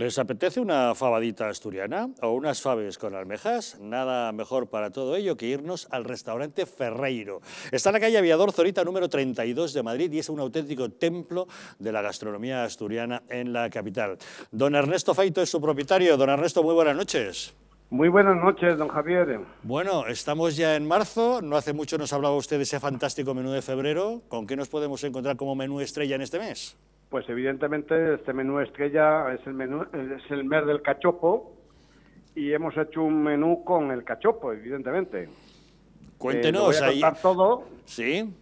¿Les apetece una fabadita asturiana o unas faves con almejas? Nada mejor para todo ello que irnos al restaurante Ferreiro. Está en la calle Aviador Zorita número 32 de Madrid y es un auténtico templo de la gastronomía asturiana en la capital. Don Ernesto Feito es su propietario. Don Ernesto, muy buenas noches. Muy buenas noches, don Javier. Bueno, estamos ya en marzo, no hace mucho nos hablaba usted de ese fantástico menú de febrero. ¿Con qué nos podemos encontrar como menú estrella en este mes? Pues evidentemente este menú estrella es el menú es el del cachopo y hemos hecho un menú con el cachopo, evidentemente. Cuéntenos eh, todo. Sí.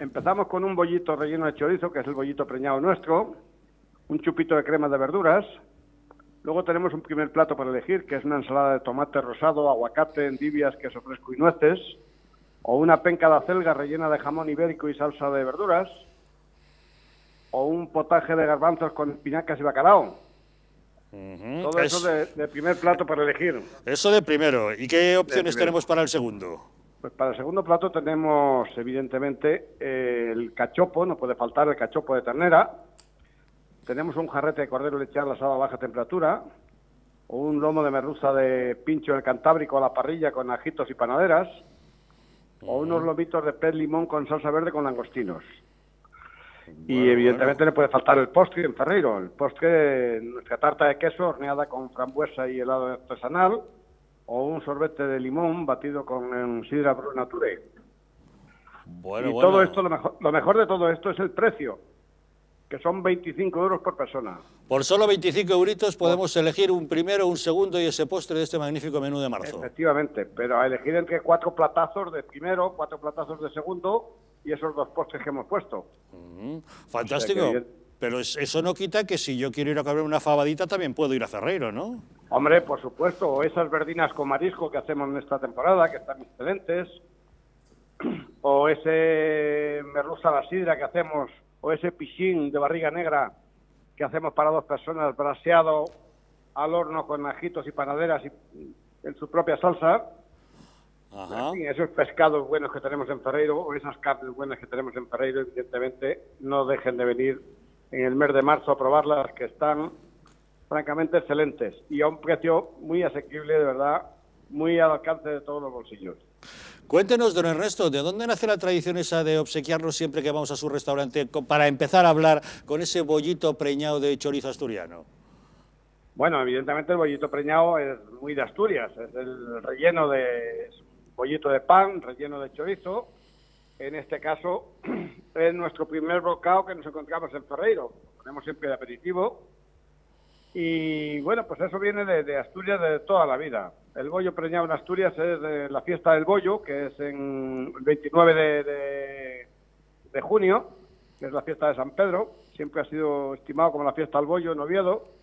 Empezamos con un bollito relleno de chorizo, que es el bollito preñado nuestro, un chupito de crema de verduras. Luego tenemos un primer plato para elegir, que es una ensalada de tomate rosado, aguacate, endivias, queso fresco y nueces, o una penca de acelga rellena de jamón ibérico y salsa de verduras o un potaje de garbanzos con espinacas y bacalao. Todo eso de, primer plato para elegir. Eso de primero. ¿Y qué opciones tenemos para el segundo? Pues para el segundo plato tenemos, evidentemente, el cachopo, no puede faltar el cachopo de ternera. Tenemos un jarrete de cordero lechado asado a baja temperatura. O un lomo de merluza de pincho en el Cantábrico a la parrilla con ajitos y panaderas. O unos lomitos de pez limón con salsa verde con langostinos y evidentemente le puede faltar el postre en Ferreiro. El postre, nuestra tarta de queso horneada con frambuesa y helado artesanal, o un sorbete de limón batido con em, sidra brunature. Bueno, y todo esto, lo mejor, de todo esto es el precio, que son 25 euros por persona. Por solo 25 euritos podemos elegir un primero, un segundo y ese postre de este magnífico menú de marzo. Efectivamente, pero a elegir entre cuatro platazos de primero, cuatro platazos de segundo y esos dos postes que hemos puesto. fantástico. Pero eso no quita que si yo quiero ir a comer una fabadita también puedo ir a Cerreiro, ¿no? Hombre, por supuesto, o esas verdinas con marisco que hacemos en esta temporada, que están excelentes, o ese merluza a la sidra que hacemos, o ese pichín de barriga negra que hacemos para dos personas, braseado al horno con ajitos y panaderas y en su propia salsa esos pescados buenos que tenemos en Ferreiro o esas carnes buenas que tenemos en Ferreiro, evidentemente, no dejen de venir en el mes de marzo a probarlas, que están francamente excelentes y a un precio muy asequible, de verdad, muy al alcance de todos los bolsillos. Cuéntenos, don Ernesto, ¿de dónde nace la tradición esa de obsequiarnos siempre que vamos a su restaurante para empezar a hablar con ese bollito preñado de chorizo asturiano? Bueno, evidentemente el bollito preñado es muy de Asturias, es el relleno de bollito de pan relleno de chorizo. En este caso, es nuestro primer bocado que nos encontramos en Ferreiro. Ponemos siempre de aperitivo. Y bueno, pues eso viene de, Asturias de toda la vida. El bollo preñado en Asturias es de la fiesta del bollo, que es el 29 de, de junio, que es la fiesta de San Pedro. Siempre ha sido estimado como la fiesta del bollo en Oviedo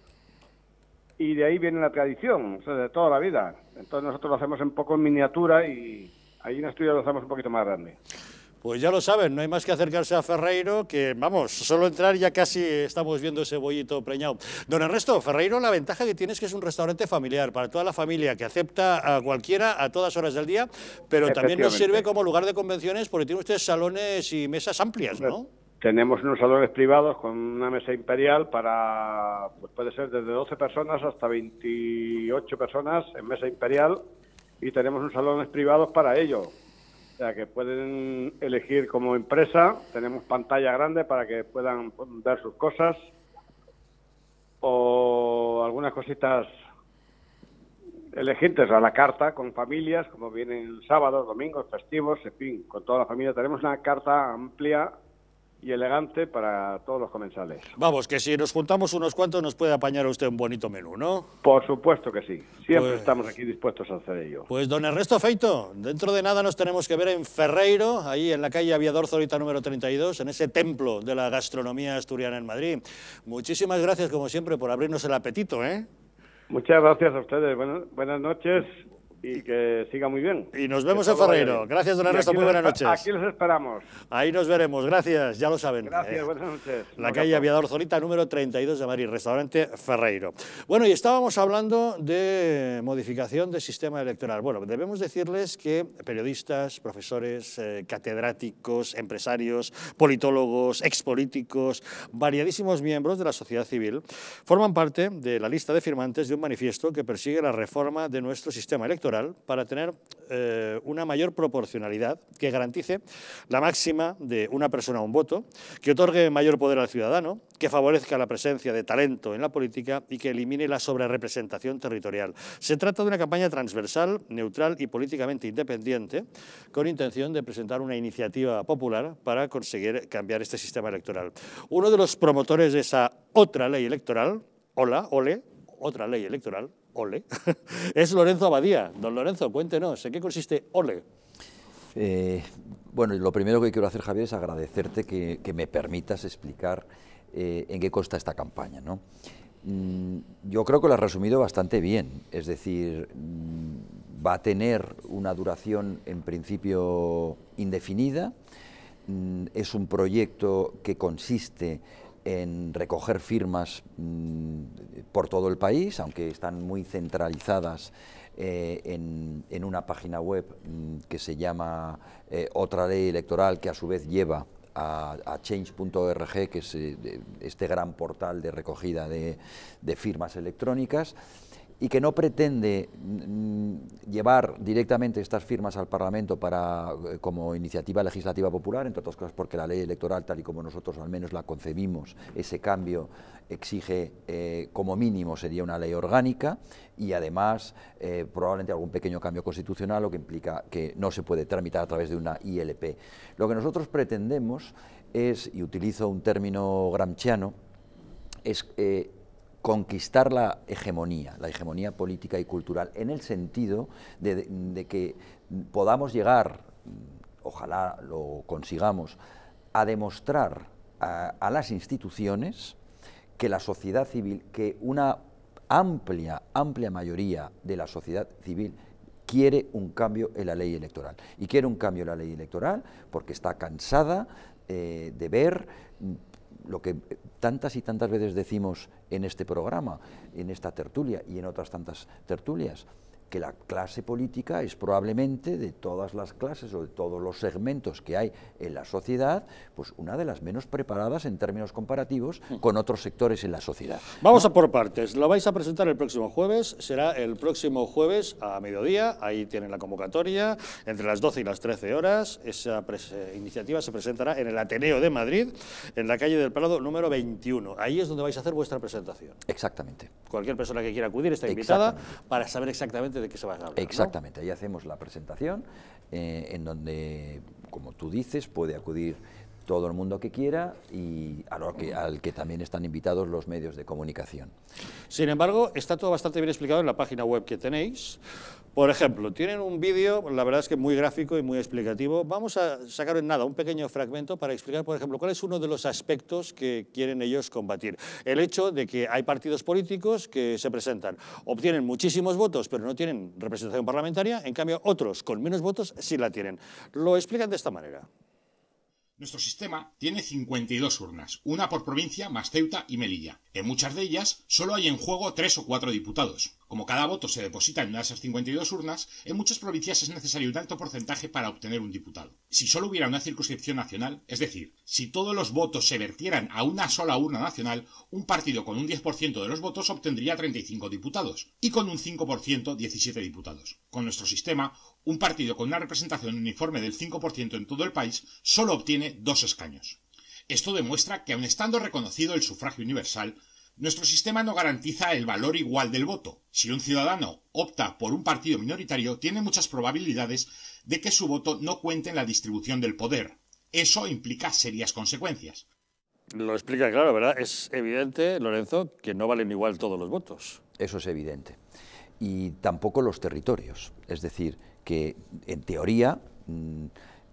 y de ahí viene la tradición, o sea, de toda la vida. Entonces nosotros lo hacemos un poco en miniatura y ahí en Asturias lo hacemos un poquito más grande. Pues ya lo saben, no hay más que acercarse a Ferreiro, que vamos, solo entrar ya casi estamos viendo ese bollito preñado. Don Ernesto, Ferreiro la ventaja que tiene es que es un restaurante familiar para toda la familia, que acepta a cualquiera a todas horas del día, pero también nos sirve como lugar de convenciones porque tiene ustedes salones y mesas amplias, ¿no? tenemos unos salones privados con una mesa imperial para, pues puede ser desde 12 personas hasta 28 personas en mesa imperial y tenemos unos salones privados para ello. O sea, que pueden elegir como empresa, tenemos pantalla grande para que puedan dar sus cosas o algunas cositas elegentes a la carta con familias, como vienen sábados, domingos, festivos, en fin, con toda la familia. Tenemos una carta amplia y elegante para todos los comensales. Vamos, que si nos juntamos unos cuantos nos puede apañar usted un bonito menú, ¿no? Por supuesto que sí. Siempre pues- estamos aquí dispuestos a hacer ello. Pues don Ernesto Feito, dentro de nada nos tenemos que ver en Ferreiro, ahí en la calle Aviador Zorita número 32, en ese templo de la gastronomía asturiana en Madrid. Muchísimas gracias, como siempre, por abrirnos el apetito, ¿eh? Muchas gracias a ustedes. buenas noches y que siga muy bien. Y nos vemos en Ferreiro. Gracias, don Ernesto. Muy buenas noches. Aquí los esperamos. Ahí nos veremos. Gracias, ya lo saben. Gracias, eh, buenas noches. La calle Aviador Zorita, número 32 de Madrid, restaurante Ferreiro. Bueno, y estábamos hablando de modificación del sistema electoral. Bueno, debemos decirles que periodistas, profesores, eh, catedráticos, empresarios, politólogos, expolíticos, variadísimos miembros de la sociedad civil forman parte de la lista de firmantes de un manifiesto que persigue la reforma de nuestro sistema electoral para tener eh, una mayor proporcionalidad que garantice la máxima de una persona a un voto, que otorgue mayor poder al ciudadano, que favorezca la presencia de talento en la política y que elimine la sobrerepresentación territorial. Se trata de una campaña transversal, neutral y políticamente independiente, con intención de presentar una iniciativa popular para conseguir cambiar este sistema electoral. Uno de los promotores de esa otra ley electoral, hola OLE, otra ley electoral, Ole, es Lorenzo Abadía. Don Lorenzo, cuéntenos, ¿en qué consiste Ole? Eh, bueno, lo primero que quiero hacer, Javier, es agradecerte que, me permitas explicar eh, en qué consta esta campaña. ¿no? Mm, yo creo que lo has resumido bastante bien, es decir, mm, va a tener una duración en principio indefinida, mm, es un proyecto que consiste en recoger firmas mm, por todo el país, aunque están muy centralizadas eh, en, una página web mm, que se llama eh, Otra Ley Electoral, que a su vez lleva a, change.org, que es eh, este gran portal de recogida de firmas electrónicas y que no pretende mm, llevar directamente estas firmas al Parlamento para, eh, como iniciativa legislativa popular, entre otras cosas porque la ley electoral, tal y como nosotros al menos la concebimos, ese cambio exige eh, como mínimo sería una ley orgánica y además eh, probablemente algún pequeño cambio constitucional, lo que implica que no se puede tramitar a través de una ILP. Lo que nosotros pretendemos es, y utilizo un término gramchiano, es... Eh, conquistar la hegemonía, la hegemonía política y cultural, en el sentido de, que podamos llegar, ojalá lo consigamos, a demostrar a, las instituciones que la sociedad civil, que una amplia, amplia mayoría de la sociedad civil quiere un cambio en la ley electoral. Y quiere un cambio en la ley electoral porque está cansada eh, de ver lo que tantas y tantas veces decimos en este programa, en esta tertulia y en otras tantas tertulias, que la clase política es probablemente de todas las clases o de todos los segmentos que hay en la sociedad, pues una de las menos preparadas en términos comparativos con otros sectores en la sociedad. Vamos a por partes. Lo vais a presentar el próximo jueves, será el próximo jueves a mediodía, ahí tienen la convocatoria, entre las 12 y las 13 horas. Esa eh, iniciativa se presentará en el Ateneo de Madrid, en la calle del Prado número 21. Ahí es donde vais a hacer vuestra presentación. Exactamente. Cualquier persona que quiera acudir está invitada para saber exactamente se va Exactamente, ahí hacemos la presentación, eh, en donde, como tú dices, puede acudir todo el mundo que quiera y al que también están invitados los medios de comunicación. Sin embargo, está todo bastante bien explicado en la página web que tenéis, por ejemplo, tienen un vídeo, la verdad es que muy gráfico y muy explicativo. Vamos a sacar en nada un pequeño fragmento para explicar, por ejemplo, cuál es uno de los aspectos que quieren ellos combatir. El hecho de que hay partidos políticos que se presentan, obtienen muchísimos votos, pero no tienen representación parlamentaria, en cambio otros con menos votos sí la tienen. Lo explican de esta manera. Nuestro sistema tiene 52 urnas, una por provincia más Ceuta y Melilla. En muchas de ellas solo hay en juego tres o cuatro diputados. Como cada voto se deposita en una de esas 52 urnas, en muchas provincias es necesario un alto porcentaje para obtener un diputado. Si solo hubiera una circunscripción nacional, es decir, si todos los votos se vertieran a una sola urna nacional, un partido con un 10% de los votos obtendría 35 diputados y con un 5% 17 diputados. Con nuestro sistema, un partido con una representación uniforme del 5% en todo el país solo obtiene dos escaños. Esto demuestra que aun estando reconocido el sufragio universal, nuestro sistema no garantiza el valor igual del voto. Si un ciudadano opta por un partido minoritario, tiene muchas probabilidades de que su voto no cuente en la distribución del poder. Eso implica serias consecuencias. Lo explica claro, ¿verdad? Es evidente, Lorenzo, que no valen igual todos los votos. Eso es evidente. Y tampoco los territorios. Es decir, que en teoría... Mm,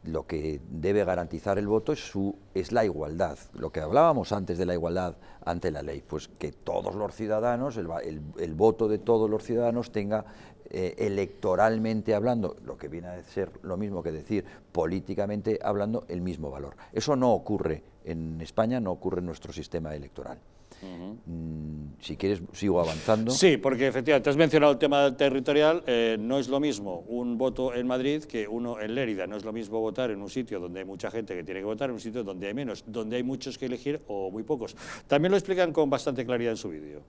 lo que debe garantizar el voto es, su, es la igualdad, lo que hablábamos antes de la igualdad ante la ley, pues que todos los ciudadanos, el, voto de todos los ciudadanos tenga eh, electoralmente hablando, lo que viene a ser lo mismo que decir políticamente hablando, el mismo valor. Eso no ocurre en España, no ocurre en nuestro sistema electoral. Mm, si quieres, sigo avanzando. Sí, porque efectivamente, has mencionado el tema territorial, eh, no es lo mismo un voto en Madrid que uno en Lérida, no es lo mismo votar en un sitio donde hay mucha gente que tiene que votar, en un sitio donde hay menos, donde hay muchos que elegir o muy pocos. También lo explican con bastante claridad en su vídeo.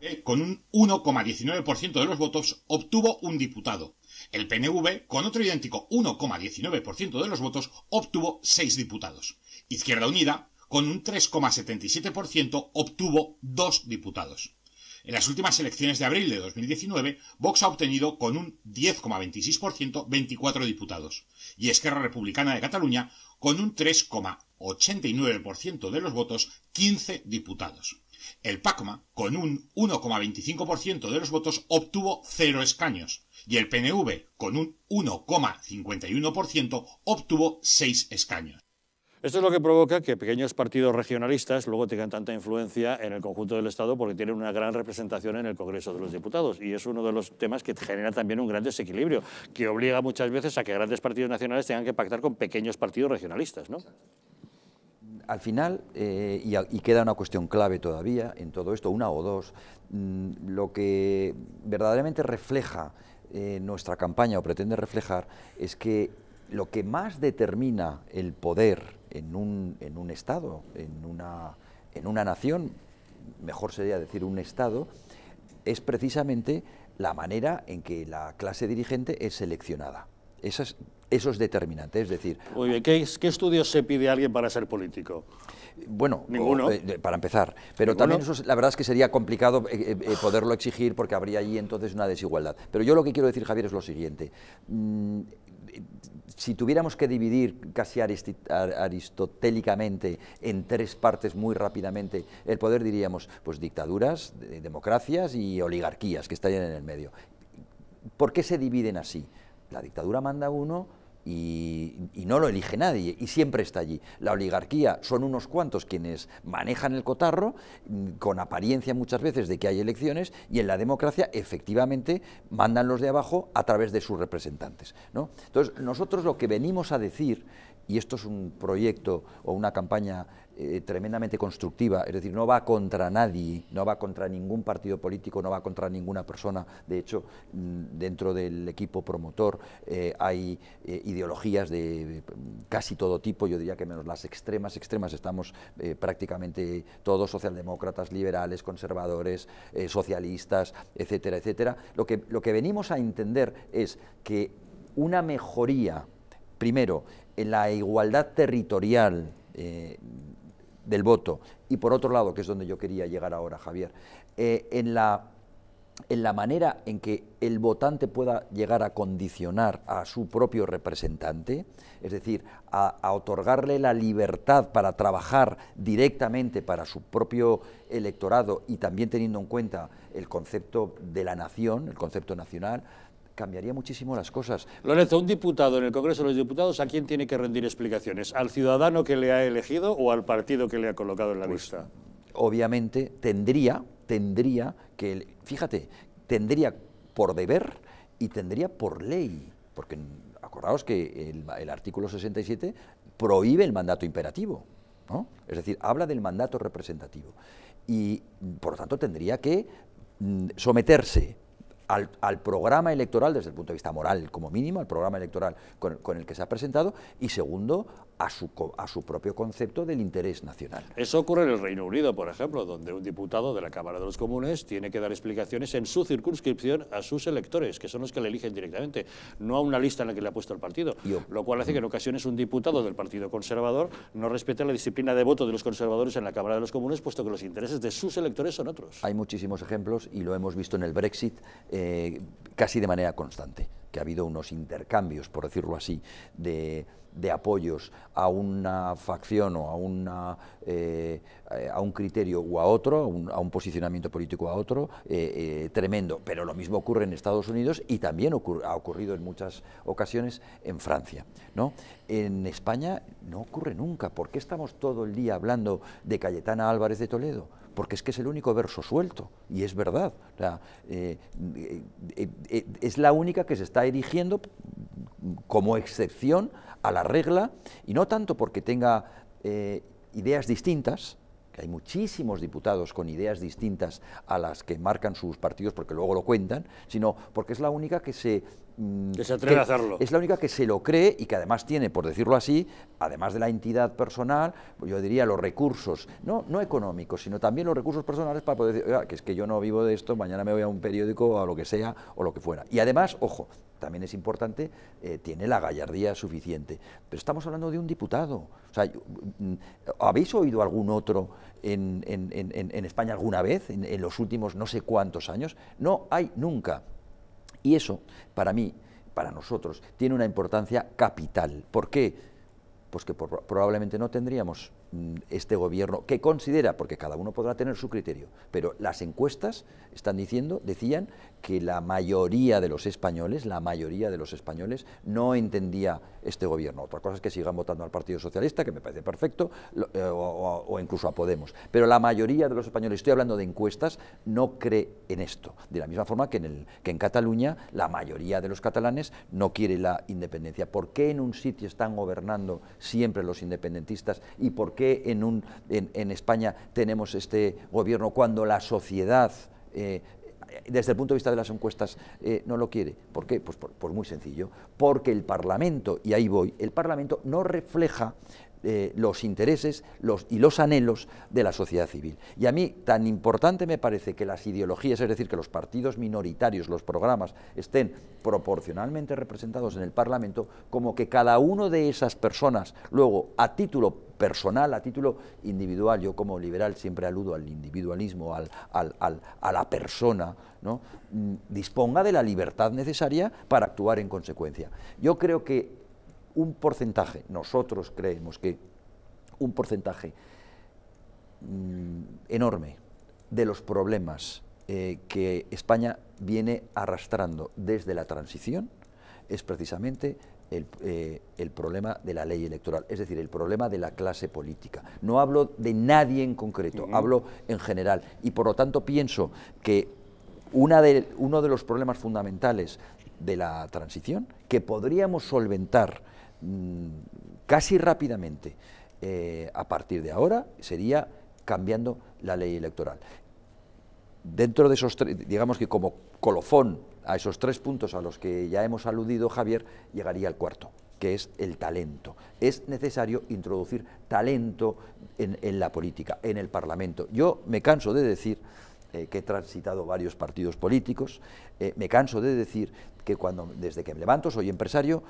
Eh, con un 1,19% de los votos obtuvo un diputado. El PNV, con otro idéntico 1,19% de los votos, obtuvo seis diputados. Izquierda Unida, con un 3,77% obtuvo dos diputados. En las últimas elecciones de abril de 2019, Vox ha obtenido con un 10,26% 24 diputados y Esquerra Republicana de Cataluña con un 3,89% de los votos 15 diputados. El PACMA, con un 1,25% de los votos, obtuvo cero escaños y el PNV, con un 1,51%, obtuvo seis escaños. Esto es lo que provoca que pequeños partidos regionalistas luego tengan tanta influencia en el conjunto del Estado porque tienen una gran representación en el Congreso de los Diputados y es uno de los temas que genera también un gran desequilibrio, que obliga muchas veces a que grandes partidos nacionales tengan que pactar con pequeños partidos regionalistas. al final, eh, y, queda una cuestión clave todavía en todo esto, una o dos, mm, lo que verdaderamente refleja eh, nuestra campaña o pretende reflejar es que lo que más determina el poder en un, en un Estado, en una, en una nación, mejor sería decir un Estado, es precisamente la manera en que la clase dirigente es seleccionada. Eso es, determinante, es decir... bien. ¿qué, ¿qué estudios se pide a alguien para ser político? Bueno, eh, para empezar. Pero también la verdad es que sería complicado eh, eh, poderlo exigir porque habría allí entonces una desigualdad. Pero yo lo que quiero decir, Javier, es lo siguiente. Mm, si tuviéramos que dividir casi aristotélicamente en tres partes muy rápidamente el poder, diríamos, pues dictaduras, democracias y oligarquías que estarían en el medio. ¿Por qué se dividen así? La dictadura manda uno, y, no lo elige nadie y siempre está allí. La oligarquía son unos cuantos quienes manejan el cotarro mm, con apariencia muchas veces de que hay elecciones y en la democracia efectivamente mandan los de abajo a través de sus representantes. Entonces nosotros lo que venimos a decir, y esto es un proyecto o una campaña eh, tremendamente constructiva, es decir, no va contra nadie, no va contra ningún partido político, no va contra ninguna persona. De hecho, mm, dentro del equipo promotor eh, hay eh, ideologías de casi todo tipo, yo diría que menos las extremas, extremas estamos prácticamente todos, socialdemócratas, liberales, conservadores, socialistas, etcétera, etcétera. Lo que, lo que venimos a entender es que una mejoría, primero, en la igualdad territorial, del voto. Y por otro lado, que es donde yo quería llegar ahora, Javier, eh, en, la, en la manera en que el votante pueda llegar a condicionar a su propio representante, es decir, a otorgarle la libertad para trabajar directamente para su propio electorado y también teniendo en cuenta el concepto de la nación, el concepto nacional, cambiaría muchísimo las cosas. Lorenzo, un diputado en el Congreso de los Diputados, ¿a quién tiene que rendir explicaciones? ¿Al ciudadano que le ha elegido o al partido que le ha colocado en la pues, lista? Obviamente tendría, tendría que, fíjate, tendría por deber y tendría por ley, porque acordaos que el, artículo 67 prohíbe el mandato imperativo, es decir, habla del mandato representativo y por lo tanto tendría que mm, someterse al, programa electoral, desde el punto de vista moral como mínimo, al programa electoral con, con el que se ha presentado, y segundo, a su, propio concepto del interés nacional. Eso ocurre en el Reino Unido, por ejemplo, donde un diputado de la Cámara de los Comunes tiene que dar explicaciones en su circunscripción a sus electores, que son los que le eligen directamente, no a una lista en la que le ha puesto el partido, lo cual hace que en ocasiones un diputado del Partido Conservador no respete la disciplina de voto de los conservadores en la Cámara de los Comunes, puesto que los intereses de sus electores son otros. Hay muchísimos ejemplos y lo hemos visto en el Brexit eh, casi de manera constante que ha habido unos intercambios, por decirlo así, de, apoyos a una facción o a una eh, a un criterio u a otro, a un posicionamiento político a otro, eh, eh, tremendo. Pero lo mismo ocurre en Estados Unidos y también ha ocurrido en muchas ocasiones en Francia. ¿no? En España no ocurre nunca. ¿Por qué estamos todo el día hablando de Cayetana Álvarez de Toledo? Porque es que es el único verso suelto, y es verdad. es la única que se está erigiendo como excepción a la regla, y no tanto porque tenga eh, ideas distintas, que hay muchísimos diputados con ideas distintas a las que marcan sus partidos porque luego lo cuentan, sino porque es la única que se Mm, que se a hacerlo. Es la única que se lo cree y que además tiene, por decirlo así, además de la entidad personal, yo diría los recursos, no, económicos, sino también los recursos personales para poder decir, que es que yo no vivo de esto, mañana me voy a un periódico o a lo que sea o lo que fuera. Y además, ojo, también es importante, eh, tiene la gallardía suficiente. Pero estamos hablando de un diputado. Mm, mm, ¿habéis oído algún otro en, en España alguna vez, en los últimos no sé cuántos años? No hay nunca. Y eso, para mí, para nosotros, tiene una importancia capital. ¿Por qué? Pues que probablemente no tendríamos mm, este gobierno que considera, porque cada uno podrá tener su criterio, pero las encuestas están diciendo, decían que la mayoría de los españoles, la mayoría de los españoles, no entendía este gobierno. Otra cosa es que sigan votando al Partido Socialista, que me parece perfecto, eh, o, incluso a Podemos. Pero la mayoría de los españoles, estoy hablando de encuestas, no cree en esto. De la misma forma que en, Cataluña la mayoría de los catalanes no quiere la independencia. ¿Por qué en un sitio están gobernando siempre los independentistas y por qué en, España tenemos este gobierno cuando la sociedad... Eh, desde el punto de vista de las encuestas eh, no lo quiere. ¿Por qué? Pues, por, pues muy sencillo. Porque el Parlamento, y ahí voy, el Parlamento no refleja eh, los intereses y los anhelos de la sociedad civil. Y a mí tan importante me parece que las ideologías, es decir, que los partidos minoritarios, los programas, estén proporcionalmente representados en el Parlamento, como que cada uno de esas personas, luego a título personal, a título individual, yo como liberal siempre aludo al individualismo, al, a la persona, ¿no? Mm, disponga de la libertad necesaria para actuar en consecuencia. Yo creo que un porcentaje, nosotros creemos que un porcentaje mm, enorme de los problemas eh, que España viene arrastrando desde la transición es precisamente eh, el, problema de la ley electoral, es decir, el problema de la clase política. No hablo de nadie en concreto, hablo en general. Y por lo tanto pienso que una de, uno de los problemas fundamentales de la transición, que podríamos solventar Mm, casi rápidamente, eh, a partir de ahora, sería cambiando la ley electoral. Dentro de esos tres, digamos que como colofón a esos tres puntos a los que ya hemos aludido, Javier, llegaría el cuarto, que es el talento. Es necesario introducir talento en, la política, en el Parlamento. Yo me canso de decir eh, que he transitado varios partidos políticos, eh, me canso de decir que cuando, desde que me levanto, soy empresario,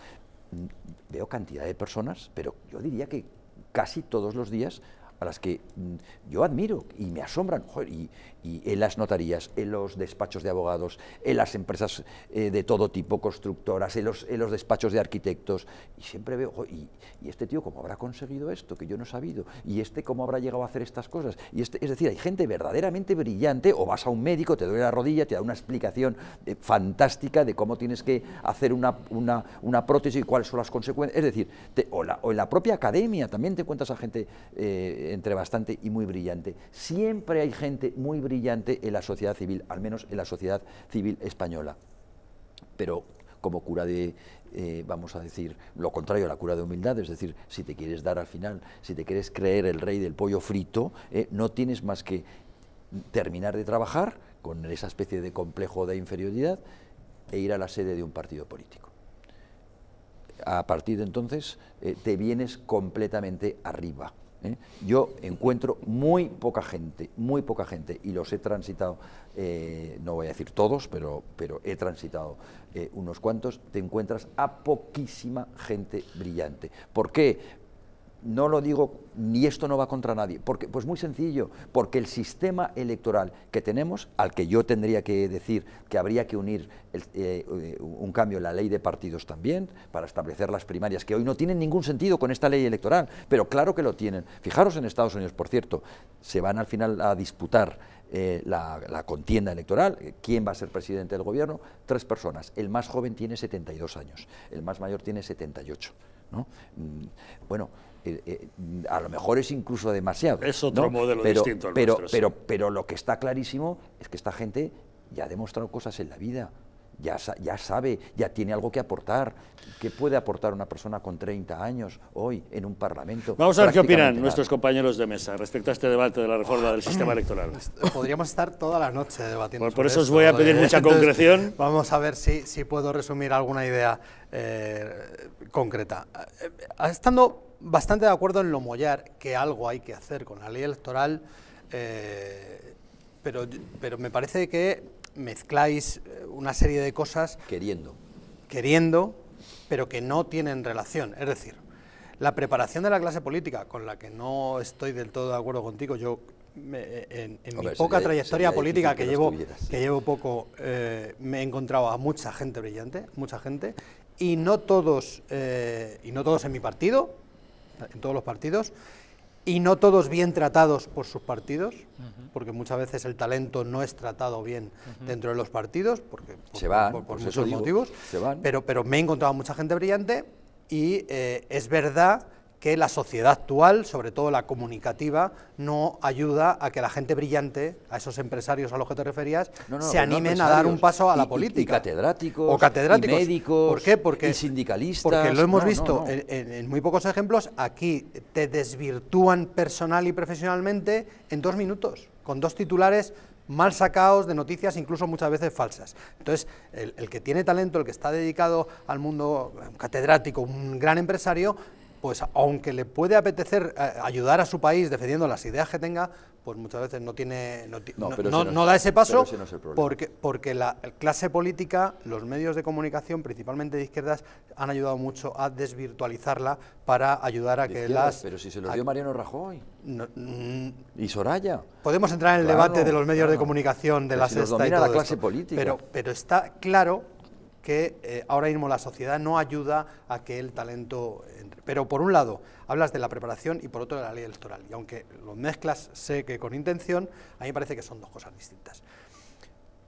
veo cantidad de personas, pero yo diría que casi todos los días las que mm, yo admiro y me asombran, joder, y, en las notarías, en los despachos de abogados, en las empresas eh, de todo tipo, constructoras, en los, despachos de arquitectos, y siempre veo, y, este tío cómo habrá conseguido esto, que yo no he sabido, y este cómo habrá llegado a hacer estas cosas, y este, es decir, hay gente verdaderamente brillante, o vas a un médico, te duele la rodilla, te da una explicación eh, fantástica de cómo tienes que hacer una, una, una, prótesis y cuáles son las consecuencias, es decir, te, o, en la propia academia también te cuentas a gente... Eh, entre bastante y muy brillante. Siempre hay gente muy brillante en la sociedad civil, al menos en la sociedad civil española. Pero como cura de, eh, vamos a decir, lo contrario a la cura de humildad, es decir, si te quieres dar al final, si te quieres creer el rey del pollo frito, eh, no tienes más que terminar de trabajar con esa especie de complejo de inferioridad e ir a la sede de un partido político. A partir de entonces eh, te vienes completamente arriba. ¿eh? Yo encuentro muy poca gente, muy poca gente, y los he transitado, eh, no voy a decir todos, pero, pero he transitado eh, unos cuantos, te encuentras a poquísima gente brillante. ¿Por qué? no lo digo ni esto no va contra nadie, porque pues muy sencillo, porque el sistema electoral que tenemos, al que yo tendría que decir que habría que unir eh, un cambio en la ley de partidos también para establecer las primarias que hoy no tienen ningún sentido con esta ley electoral, pero claro que lo tienen. Fijaros en Estados Unidos, por cierto, se van al final a disputar eh, la, la, contienda electoral, eh, quién va a ser presidente del gobierno, tres personas. El más joven tiene 72 años, el más mayor tiene 78. ¿no? Mm, bueno, eh, eh, a lo mejor es incluso demasiado. Es otro modelo pero, distinto al pero, nuestro, pero, pero, lo que está clarísimo es que esta gente ya ha demostrado cosas en la vida, ya, ya sabe, ya tiene algo que aportar. ¿Qué puede aportar una persona con 30 años hoy en un Parlamento? Vamos a ver qué opinan nuestros compañeros de mesa respecto a este debate de la reforma del sistema electoral. Podríamos estar toda la noche debatiendo. Por, eso os voy a pedir ¿eh? mucha concreción. vamos a ver si, si puedo resumir alguna idea concreta. Estando bastante de acuerdo en lo mollar, que algo hay que hacer con la ley electoral, eh, pero, pero me parece que mezcláis eh, una serie de cosas... Queriendo. Queriendo, pero que no tienen relación. Es decir, la preparación de la clase política, con la que no estoy del todo de acuerdo contigo, yo eh, en, mi poca trayectoria política que, llevo, que llevo poco, me he encontrado a mucha gente brillante, mucha gente, y no todos, y no todos en mi partido, en todos los partidos, y no todos bien tratados por sus partidos, porque muchas veces el talento no es tratado bien dentro de los partidos, porque por, se pues muchos motivos, Pero, pero me he encontrado mucha gente brillante y eh, es verdad que la sociedad actual, sobre todo la comunicativa, no ayuda a que la gente brillante, a esos empresarios a los que te referías, se animen a dar un paso a la política. Y, catedráticos, o catedráticos. Y médicos, Porque, y sindicalistas. Porque lo hemos visto en, muy pocos ejemplos, aquí te desvirtúan personal y profesionalmente en dos minutos, con dos titulares mal sacados de noticias, incluso muchas veces falsas. Entonces, el, que tiene talento, el que está dedicado al mundo catedrático, un gran empresario, pues aunque le puede apetecer eh, ayudar a su país defendiendo las ideas que tenga, pues muchas veces no tiene no, da ese paso porque, porque la clase política, los medios de comunicación, principalmente de izquierdas, han ayudado mucho a desvirtualizarla para ayudar a que las... Pero si se lo dio Mariano Rajoy mm, y Soraya. Podemos entrar en el debate de los medios de comunicación, de las la sexta y clase política. pero está claro que eh, ahora mismo la sociedad no ayuda a que el talento entre. Pero por un lado hablas de la preparación y por otro de la ley electoral. Y aunque lo mezclas, sé que con intención, a mí me parece que son dos cosas distintas.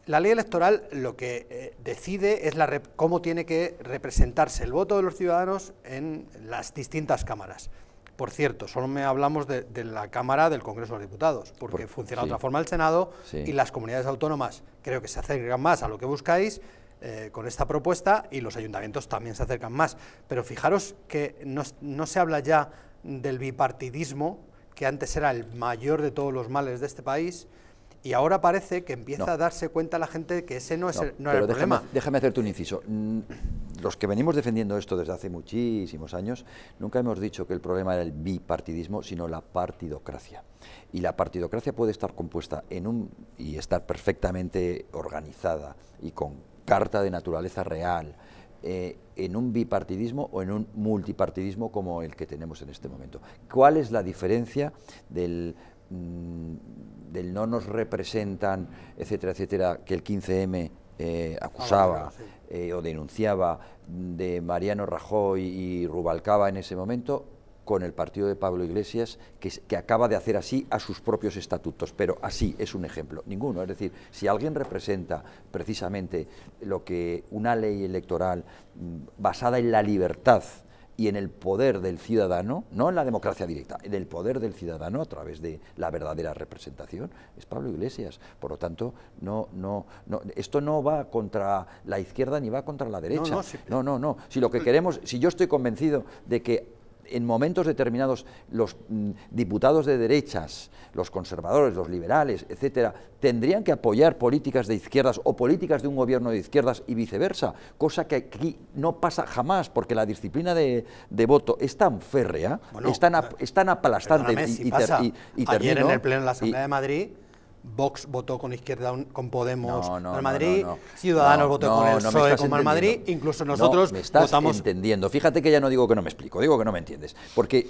La ley electoral lo que eh, decide es la cómo tiene que representarse el voto de los ciudadanos en las distintas cámaras. Por cierto, solo me hablamos de, la Cámara del Congreso de los Diputados, porque funciona de otra forma el Senado y las comunidades autónomas creo que se acercan más a lo que buscáis eh, con esta propuesta y los ayuntamientos también se acercan más. Pero fijaros que no, se habla ya del bipartidismo, que antes era el mayor de todos los males de este país, y ahora parece que empieza a darse cuenta la gente que ese no es el, no era el problema. Déjame hacerte un inciso. Mm, los que venimos defendiendo esto desde hace muchísimos años, nunca hemos dicho que el problema era el bipartidismo, sino la partidocracia. Y la partidocracia puede estar compuesta en un y estar perfectamente organizada y con carta de naturaleza real, eh, en un bipartidismo o en un multipartidismo como el que tenemos en este momento. ¿Cuál es la diferencia del, mm, no nos representan, etcétera, etcétera, que el 15M eh, acusaba ah, eh, o denunciaba de Mariano Rajoy y Rubalcaba en ese momento con el partido de Pablo Iglesias, que, acaba de hacer así a sus propios estatutos, pero así es un ejemplo, ninguno. Es decir, si alguien representa precisamente lo que una ley electoral mm, basada en la libertad y en el poder del ciudadano, no en la democracia directa, en el poder del ciudadano a través de la verdadera representación, es Pablo Iglesias. Por lo tanto, no, no, no, esto no va contra la izquierda ni va contra la derecha. No, no, no, no, no. Si lo que queremos, si yo estoy convencido de que en momentos determinados los mm, diputados de derechas, los conservadores, los liberales, etcétera, tendrían que apoyar políticas de izquierdas o políticas de un gobierno de izquierdas y viceversa, cosa que aquí no pasa jamás porque la disciplina de, de voto es tan férrea, es, tan eh, es, tan aplastante. Y, si y, ayer en el pleno de la Asamblea de Madrid Vox votó con Izquierda, con Podemos, Madrid, Ciudadanos votó con el PSOE, con el Madrid, incluso nosotros me estás entendiendo. Fíjate que ya no digo que no me explico, digo que no me entiendes, porque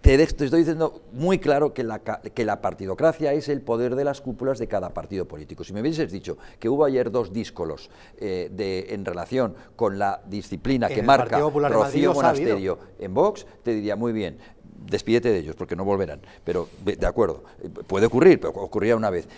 te, estoy diciendo muy claro que la, que la partidocracia es el poder de las cúpulas de cada partido político. Si me hubieses dicho que hubo ayer dos díscolos eh, de, en relación con la disciplina que marca Rocío Monasterio en Vox, te diría muy bien, despídete de ellos porque no volverán. Pero, de acuerdo, puede ocurrir, pero ocurría una vez.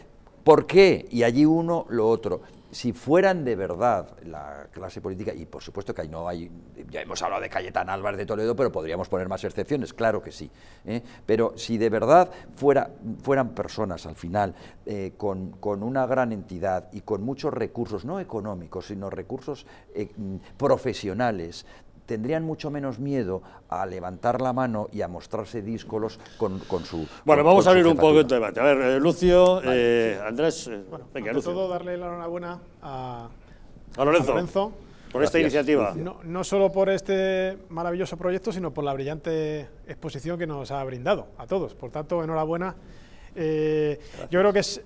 ¿Por qué? Y allí uno, lo otro. Si fueran de verdad la clase política, y por supuesto que no hay, ya hemos hablado de Cayetán Álvarez de Toledo, pero podríamos poner más excepciones, claro que sí. ¿eh? Pero si de verdad fuera, fueran personas al final eh, con, con, una gran entidad y con muchos recursos, no económicos, sino recursos eh, profesionales, tendrían mucho menos miedo a levantar la mano y a mostrarse díscolos con, con su... Bueno, vamos a abrir un poco el debate. A ver, eh, Lucio, eh, Andrés, eh, bueno, venga, Lucio. todo, darle la enhorabuena a, Lorenzo. Lorenzo por esta iniciativa. No, no, solo por este maravilloso proyecto, sino por la brillante exposición que nos ha brindado a todos. Por tanto, enhorabuena eh, yo creo que es,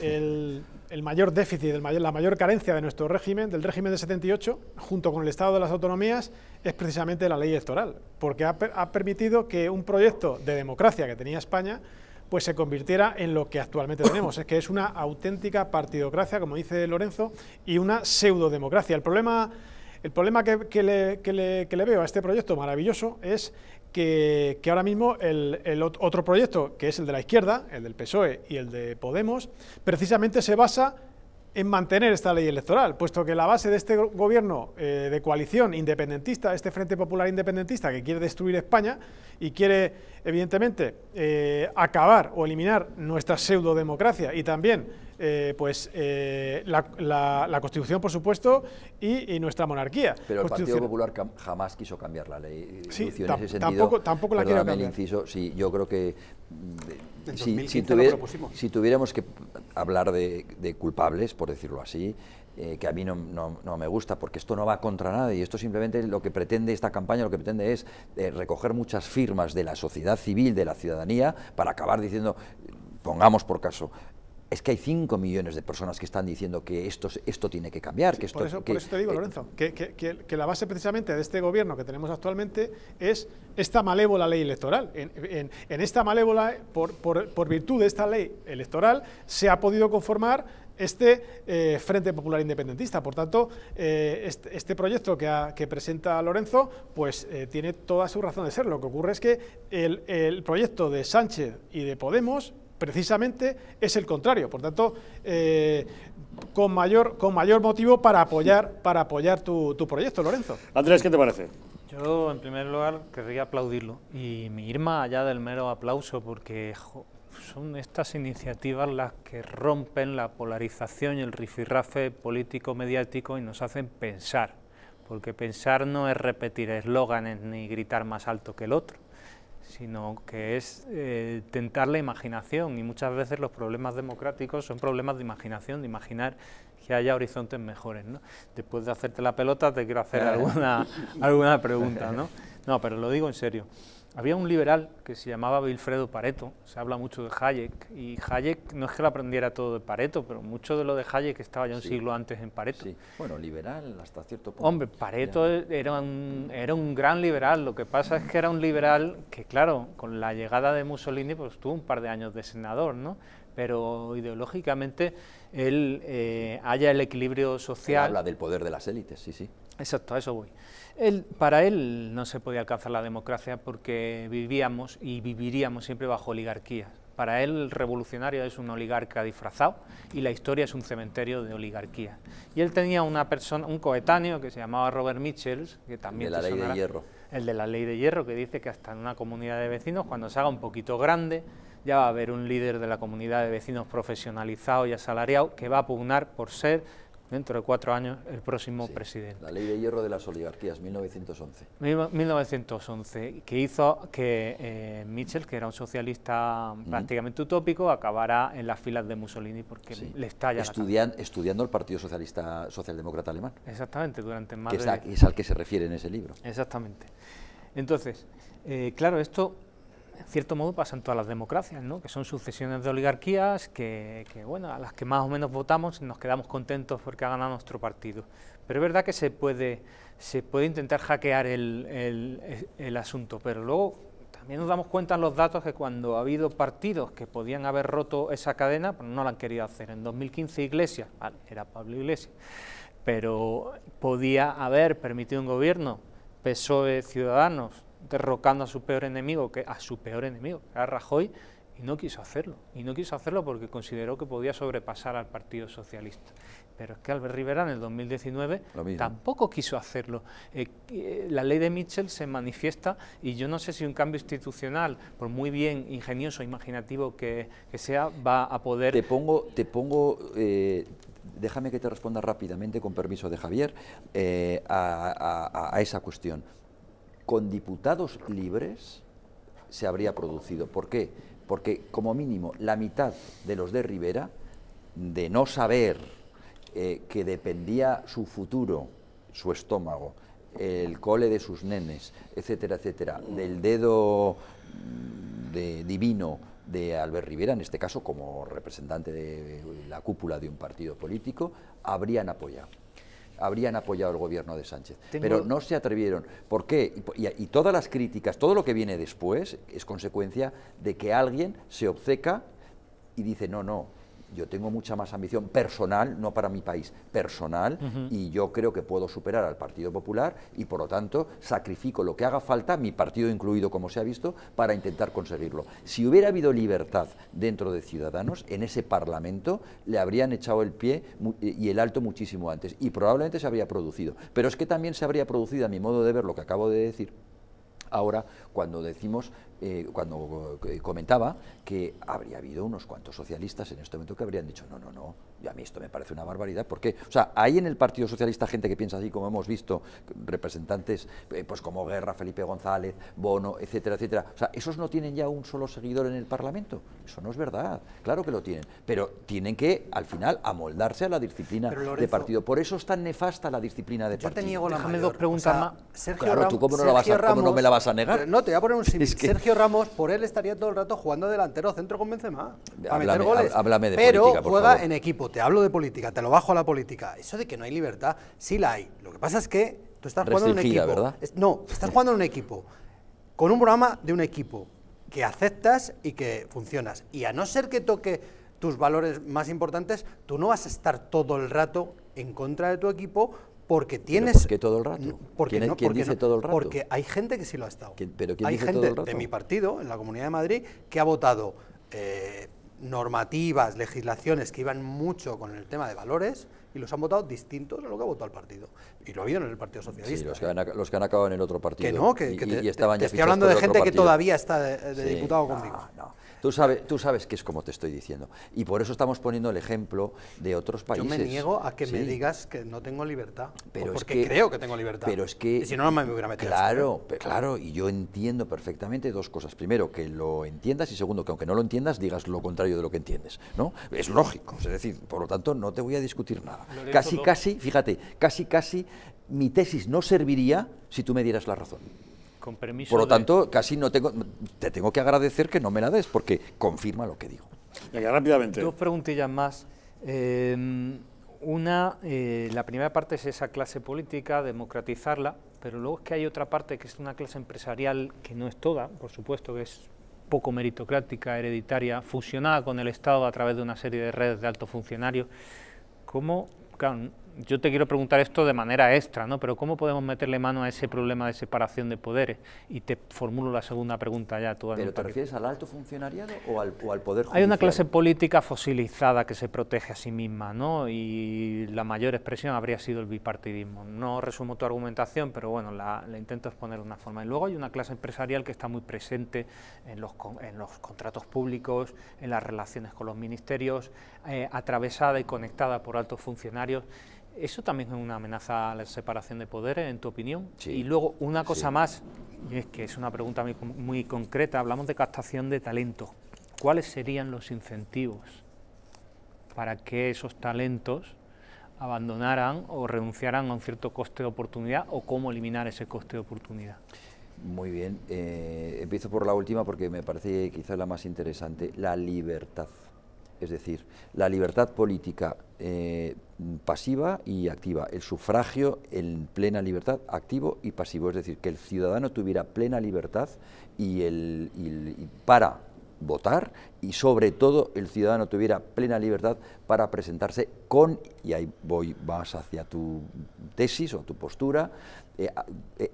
el, mayor déficit, la mayor carencia de nuestro régimen, del régimen de 78, junto con el Estado de las Autonomías, es precisamente la ley electoral, porque ha, permitido que un proyecto de democracia que tenía España pues se convirtiera en lo que actualmente tenemos, es que es una auténtica partidocracia, como dice Lorenzo, y una pseudo El problema, el problema que le veo a este proyecto maravilloso es que, ahora mismo el, otro proyecto, que es el de la izquierda, el del PSOE y el de Podemos, precisamente se basa en mantener esta ley electoral, puesto que la base de este gobierno eh, de coalición independentista, este Frente Popular Independentista que quiere destruir España y quiere, evidentemente, eh, acabar o eliminar nuestra pseudodemocracia y también eh, pues eh, la, Constitución, por supuesto, y, nuestra monarquía. Pero el Partido Popular jamás quiso cambiar la ley. Eh, tampoco, la quiero cambiar. Inciso, sí, yo creo que mm, si, tuviéramos que hablar de, culpables, por decirlo así, que a mí no, me gusta, porque esto no va contra y esto simplemente lo que pretende esta campaña, lo que pretende es recoger muchas firmas de la sociedad civil, de la ciudadanía, para acabar diciendo, pongamos por caso, es que hay 5 millones de personas que están diciendo que esto, tiene que cambiar. esto, por, eso, te digo, eh, Lorenzo, que, la base precisamente de este gobierno que tenemos actualmente es esta malévola ley electoral. En, esta malévola, por, virtud de esta ley electoral, se ha podido conformar este eh, Frente Popular Independentista. Por tanto, eh, este, este, proyecto que, presenta Lorenzo, pues tiene toda su razón de ser. Lo que ocurre es que el proyecto de Sánchez y de Podemos precisamente es el contrario. Por tanto, eh, con, mayor, con mayor motivo para apoyar, para apoyar tu, proyecto, Lorenzo. Andrés, ¿qué te parece? Yo, en primer lugar, querría aplaudirlo y ir irma allá del mero aplauso, porque son estas iniciativas las que rompen la polarización y el rifirrafe político-mediático y nos hacen pensar, porque pensar no es repetir eslóganes ni gritar más alto que el otro sino que es eh, tentar la imaginación y muchas veces los problemas democráticos son problemas de imaginación, de imaginar que haya horizontes mejores. ¿no? Después de hacerte la pelota te quiero hacer alguna, alguna pregunta, ¿no? No, pero lo digo en serio. Había un liberal que se llamaba Wilfredo Pareto, se habla mucho de Hayek, y Hayek no es que lo aprendiera todo de Pareto, pero mucho de lo de Hayek estaba ya un siglo antes en Pareto. Sí. Bueno, liberal hasta cierto punto. Hombre, Pareto era un, gran liberal, lo que pasa es que era un liberal que, claro, con la llegada de Mussolini, pues tuvo un par de años de senador, ¿no? pero ideológicamente él eh, halla el equilibrio social. habla del poder de las élites, sí, sí. Exacto, a eso voy. Él, para él no se podía alcanzar la democracia porque vivíamos y viviríamos siempre bajo oligarquía. Para él el revolucionario es un oligarca disfrazado y la historia es un cementerio de oligarquía. Y él tenía una persona, un coetáneo que se llamaba Robert Mitchells, que también... De la ley de hierro. El de la ley de hierro, que dice que hasta en una comunidad de vecinos, cuando se haga un poquito grande, ya va a haber un líder de la comunidad de vecinos profesionalizado y asalariado que va a pugnar por ser dentro de cuatro años, el próximo presidente. La ley de hierro de las oligarquías, 1911. 1911, que hizo que eh, Mitchell, que era un socialista mm, prácticamente utópico, acabara en las filas de Mussolini porque le estalla Estudian, Estudiando el Partido Socialista Socialdemócrata Alemán. Exactamente, durante más que de... Es, es al que se refiere en ese libro. Exactamente. Entonces, eh, claro, esto en cierto modo pasan todas las democracias, ¿no? que son sucesiones de oligarquías que, bueno, a las que más o menos votamos nos quedamos contentos porque ha ganado nuestro partido. Pero es verdad que se puede, se puede intentar hackear el, asunto, pero luego también nos damos cuenta en los datos que cuando ha habido partidos que podían haber roto esa cadena, pero pues no la han querido hacer. En 2015 Iglesia, era Pablo Iglesias, pero podía haber permitido un gobierno PSOE Ciudadanos derrocando a su peor enemigo, que a su peor enemigo, era Rajoy, y no quiso hacerlo. Y no quiso hacerlo porque consideró que podía sobrepasar al Partido Socialista. Pero es que Albert Rivera en el 2019 tampoco quiso hacerlo. Eh, eh, la ley de Mitchell se manifiesta y yo no sé si un cambio institucional, por muy bien ingenioso, e imaginativo que, sea, va a poder... Te pongo, te pongo eh, déjame que te responda rápidamente, con permiso de Javier, a, esa cuestión con diputados libres se habría producido. ¿Por qué? Porque como mínimo la mitad de los de Rivera, de no saber eh, que dependía su futuro, su estómago, el cole de sus nenes, etcétera, etcétera, del dedo mm, divino de Albert Rivera, en este caso como representante de la cúpula de un partido político, habrían apoyado habrían apoyado el gobierno de Sánchez. Pero no se atrevieron. ¿Por qué? y, todas las críticas, todo lo que viene después, es consecuencia de que alguien se obceca y dice, no, no, yo tengo mucha más ambición personal, no para mi país, personal, y yo creo que puedo superar al Partido Popular y por lo tanto sacrifico lo que haga falta, mi partido incluido como se ha visto, para intentar conseguirlo. Si hubiera habido libertad dentro de Ciudadanos, en ese Parlamento le habrían echado el pie y el alto muchísimo antes y probablemente se habría producido. Pero es que también se habría producido, a mi modo de ver, lo que acabo de decir ahora cuando decimos eh, cuando eh, comentaba que habría habido unos cuantos socialistas en este momento que habrían dicho, no, no, no, y a mí esto me parece una barbaridad, porque, o sea, hay en el Partido Socialista gente que piensa así, como hemos visto, representantes, eh, pues como Guerra, Felipe González, Bono, etcétera, etcétera, o sea, esos no tienen ya un solo seguidor en el Parlamento, eso no es verdad, claro que lo tienen, pero tienen que, al final, amoldarse a la disciplina de partido, por eso es tan nefasta la disciplina de yo partido. Te niego la Déjame dos preguntas más. Sergio claro, tú cómo no, vas no me la vas a negar. No, te voy a poner un sin Sergio Ramos, por él estaría todo el rato jugando delantero centro con Benzema. meter goles. Pero juega en equipo, te hablo de política, te lo bajo a la política. Eso de que no hay libertad, sí la hay. Lo que pasa es que tú estás jugando en un equipo. No, estás jugando en un equipo, con un programa de un equipo que aceptas y que funcionas. Y a no ser que toque tus valores más importantes, tú no vas a estar todo el rato en contra de tu equipo porque tienes... ¿Por todo el rato? Porque dice todo el rato? Porque hay gente que sí lo ha estado. pero hay gente de mi partido, en la Comunidad de Madrid, que ha votado eh, normativas, legislaciones que iban mucho con el tema de valores y los han votado distintos a lo que ha votado el partido. Y lo ha habido en el Partido Socialista. Sí, ¿eh? los, que han, acabado en el otro partido. Que no, que, estoy hablando de gente que todavía está de, diputado Tú sabes, tú sabes que es como te estoy diciendo. Y por eso estamos poniendo el ejemplo de otros países. Yo me niego a que me digas que no tengo libertad. porque creo que tengo libertad. Pero es que. si no, no me hubiera metido. ¿eh? Claro, claro. Y yo entiendo perfectamente dos cosas. Primero, que lo entiendas y segundo, que aunque no lo entiendas, digas lo contrario de lo que entiendes. ¿no? Es lógico. Es decir, por lo tanto, no te voy a discutir nada. casi, casi, fíjate, casi, casi mi tesis no serviría si tú me dieras la razón. Por lo tanto, casi no tengo, te tengo que agradecer que no me la des, porque confirma lo que digo. rápidamente. Dos preguntillas más. Eh, una, eh, la primera parte es esa clase política, democratizarla, pero luego es que hay otra parte que es una clase empresarial que no es toda, por supuesto, que es poco meritocrática, hereditaria, fusionada con el Estado a través de una serie de redes de altos funcionarios. ¿Cómo, claro, yo te quiero preguntar esto de manera extra, ¿no? Pero ¿cómo podemos meterle mano a ese problema de separación de poderes? Y te formulo la segunda pregunta ya. Tú ¿Pero te refieres al alto funcionariado o al, poder judicial? Hay una clase política fosilizada que se protege a sí misma, ¿no? Y la mayor expresión habría sido el bipartidismo. No resumo tu argumentación, pero bueno, la, intento exponer de una forma. Y luego hay una clase empresarial que está muy presente en los, contratos públicos, en las relaciones con los ministerios, eh, atravesada y conectada por altos funcionarios ¿Eso también es una amenaza a la separación de poderes, en tu opinión? y luego, una cosa más, y es que es una pregunta muy, concreta, hablamos de captación de talento. ¿Cuáles serían los incentivos para que esos talentos abandonaran o renunciaran a un cierto coste de oportunidad o cómo eliminar ese coste de oportunidad? Muy bien, eh, empiezo por la última porque me parece quizás la más interesante, la libertad es decir, la libertad política eh, pasiva y activa, el sufragio en plena libertad, activo y pasivo, es decir, que el ciudadano tuviera plena libertad y, el, para votar y sobre todo el ciudadano tuviera plena libertad para presentarse con, y ahí voy hacia tu tesis o tu postura, eh,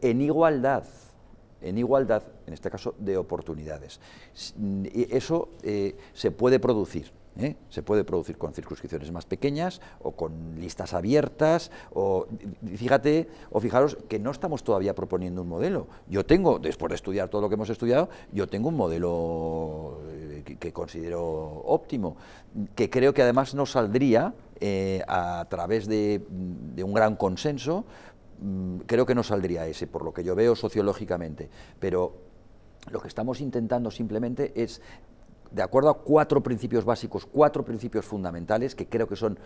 en igualdad, en igualdad, en este caso, de oportunidades. Eso eh, se puede producir ¿eh? Se puede producir con circunscripciones más pequeñas o con listas abiertas o fíjate o fijaros que no estamos todavía proponiendo un modelo. Yo tengo, después de estudiar todo lo que hemos estudiado, yo tengo un modelo eh, que, considero óptimo, que creo que además no saldría eh, a través de, de un gran consenso, mm, creo que no saldría ese, por lo que yo veo sociológicamente, pero lo que estamos intentando simplemente es de acuerdo a cuatro principios básicos, cuatro principios fundamentales que creo que son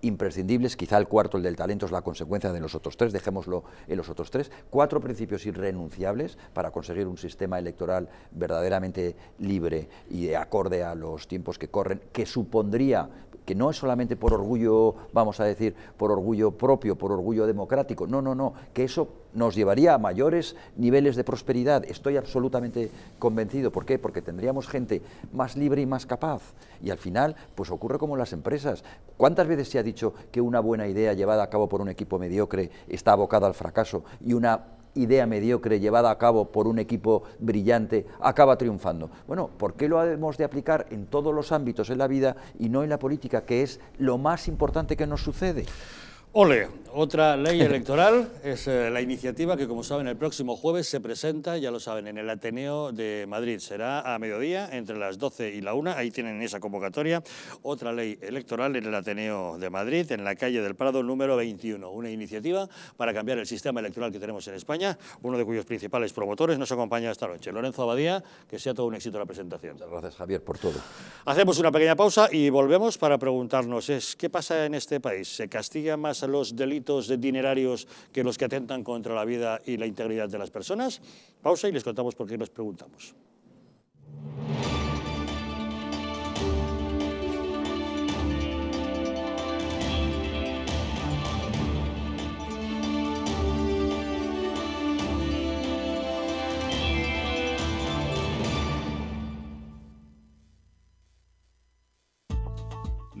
imprescindibles, quizá el cuarto, el del talento, es la consecuencia de los otros tres, dejémoslo en los otros tres, cuatro principios irrenunciables para conseguir un sistema electoral verdaderamente libre y de acorde a los tiempos que corren, que supondría que no es solamente por orgullo, vamos a decir, por orgullo propio, por orgullo democrático, no, no, no, que eso nos llevaría a mayores niveles de prosperidad. Estoy absolutamente convencido. ¿Por qué? Porque tendríamos gente más libre y más capaz. Y al final, pues ocurre como en las empresas. ¿Cuántas veces se ha dicho que una buena idea llevada a cabo por un equipo mediocre está abocada al fracaso y una idea mediocre llevada a cabo por un equipo brillante acaba triunfando. Bueno, ¿por qué lo hemos de aplicar en todos los ámbitos en la vida y no en la política, que es lo más importante que nos sucede? Ole, otra ley electoral es eh, la iniciativa que, como saben, el próximo jueves se presenta, ya lo saben, en el Ateneo de Madrid. Será a mediodía, entre las 12 y la 1. Ahí tienen esa convocatoria. Otra ley electoral en el Ateneo de Madrid, en la calle del Prado número 21. Una iniciativa para cambiar el sistema electoral que tenemos en España, uno de cuyos principales promotores nos acompaña esta noche. Lorenzo Abadía, que sea todo un éxito la presentación. gracias, Javier, por todo. Hacemos una pequeña pausa y volvemos para preguntarnos, ¿qué pasa en este país? ¿Se castiga más a los delitos de dinerarios que los que atentan contra la vida y la integridad de las personas? Pausa y les contamos por qué nos preguntamos.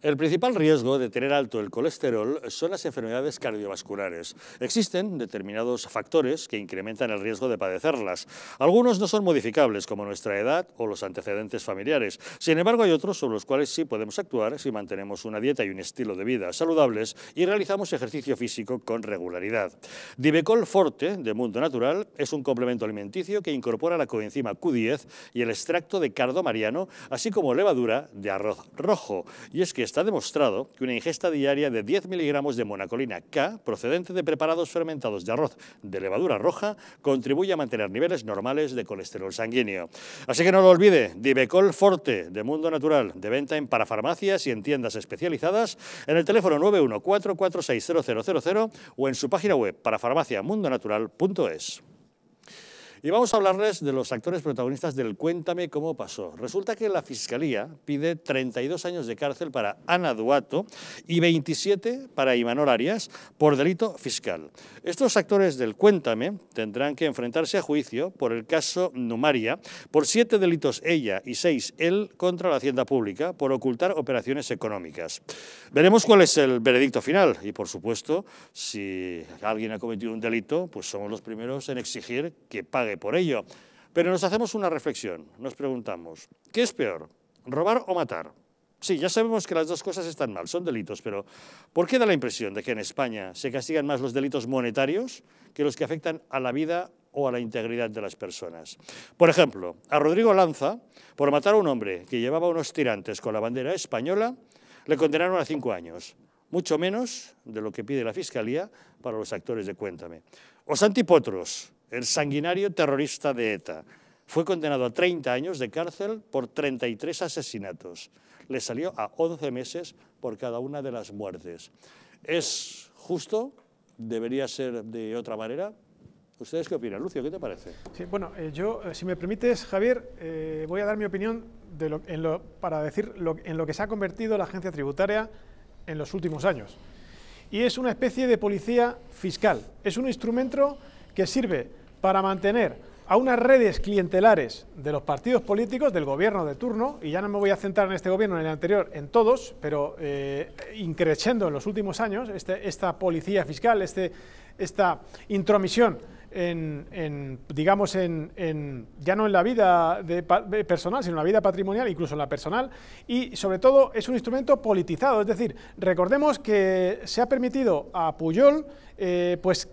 El principal riesgo de tener alto el colesterol son las enfermedades cardiovasculares. Existen determinados factores que incrementan el riesgo de padecerlas. Algunos no son modificables, como nuestra edad o los antecedentes familiares. Sin embargo, hay otros sobre los cuales sí podemos actuar si mantenemos una dieta y un estilo de vida saludables y realizamos ejercicio físico con regularidad. Divecol Forte, de Mundo Natural, es un complemento alimenticio que incorpora la coenzima Q10 y el extracto de cardo mariano, así como levadura de arroz rojo. Y es que está demostrado que una ingesta diaria de 10 miligramos de monacolina K, procedente de preparados fermentados de arroz de levadura roja, contribuye a mantener niveles normales de colesterol sanguíneo. Así que no lo olvide, Divecol Forte, de Mundo Natural, de venta en parafarmacias y en tiendas especializadas, en el teléfono 914460000 o en su página web parafarmaciamundonatural.es. Y vamos a hablarles de los actores protagonistas del Cuéntame cómo pasó. Resulta que la Fiscalía pide 32 años de cárcel para Ana Duato y 27 para Imanol Arias por delito fiscal. Estos actores del Cuéntame tendrán que enfrentarse a juicio por el caso Numaria, por siete delitos ella y seis él contra la Hacienda Pública por ocultar operaciones económicas. Veremos cuál es el veredicto final y, por supuesto, si alguien ha cometido un delito, pues somos los primeros en exigir que pague por ello. Pero nos hacemos una reflexión, nos preguntamos, ¿qué es peor, robar o matar? Sí, ya sabemos que las dos cosas están mal, son delitos, pero ¿por qué da la impresión de que en España se castigan más los delitos monetarios que los que afectan a la vida o a la integridad de las personas? Por ejemplo, a Rodrigo Lanza, por matar a un hombre que llevaba unos tirantes con la bandera española, le condenaron a cinco años, mucho menos de lo que pide la Fiscalía para los actores de Cuéntame. O Santi el sanguinario terrorista de ETA. Fue condenado a 30 años de cárcel por 33 asesinatos. Le salió a 11 meses por cada una de las muertes. ¿Es justo? ¿Debería ser de otra manera? ¿Ustedes qué opinan? Lucio, ¿qué te parece? bueno, eh, yo, eh, si me permites, Javier, eh, voy a dar mi opinión para decir en lo que se ha convertido la agencia tributaria en los últimos años. Y es una especie de policía fiscal. Es un instrumento que sirve para mantener a unas redes clientelares de los partidos políticos, del gobierno de turno, y ya no me voy a centrar en este gobierno, en el anterior, en todos, pero eh, increciendo en los últimos años este, esta policía fiscal, este, esta intromisión en, digamos, en, ya no en la vida personal, sino en la vida patrimonial, incluso en la personal, y sobre todo es un instrumento politizado, es decir, recordemos que se ha permitido a Puyol, eh, pues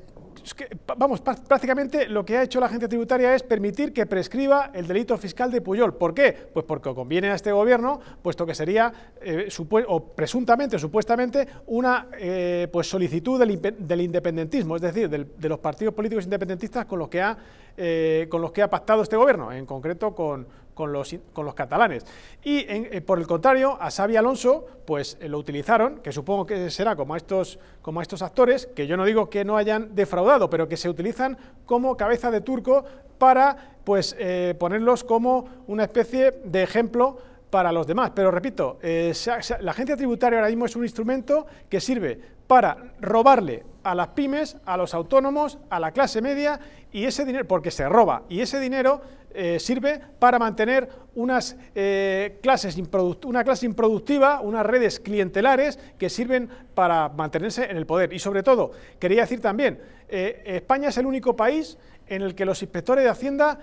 vamos, prácticamente lo que ha hecho la agencia tributaria es permitir que prescriba el delito fiscal de Puyol. ¿Por qué? Pues porque conviene a este gobierno, puesto que sería, eh, o presuntamente, supuestamente, una eh, pues solicitud del, independentismo, es decir, de los partidos políticos independentistas con los que ha, eh, con los que ha pactado este gobierno, en concreto con con los, con los catalanes. Y eh, por el contrario, a Xavi Alonso pues eh, lo utilizaron, que supongo que será como a, estos, como a estos actores, que yo no digo que no hayan defraudado, pero que se utilizan como cabeza de turco para pues eh, ponerlos como una especie de ejemplo para los demás. Pero repito, la agencia tributaria ahora mismo es un instrumento que sirve para robarle a las pymes, a los autónomos, a la clase media y ese dinero, porque se roba, y ese dinero eh, sirve para mantener unas, eh, clases una clase improductiva, unas redes clientelares que sirven para mantenerse en el poder. Y sobre todo, quería decir también, eh, España es el único país en el que los inspectores de Hacienda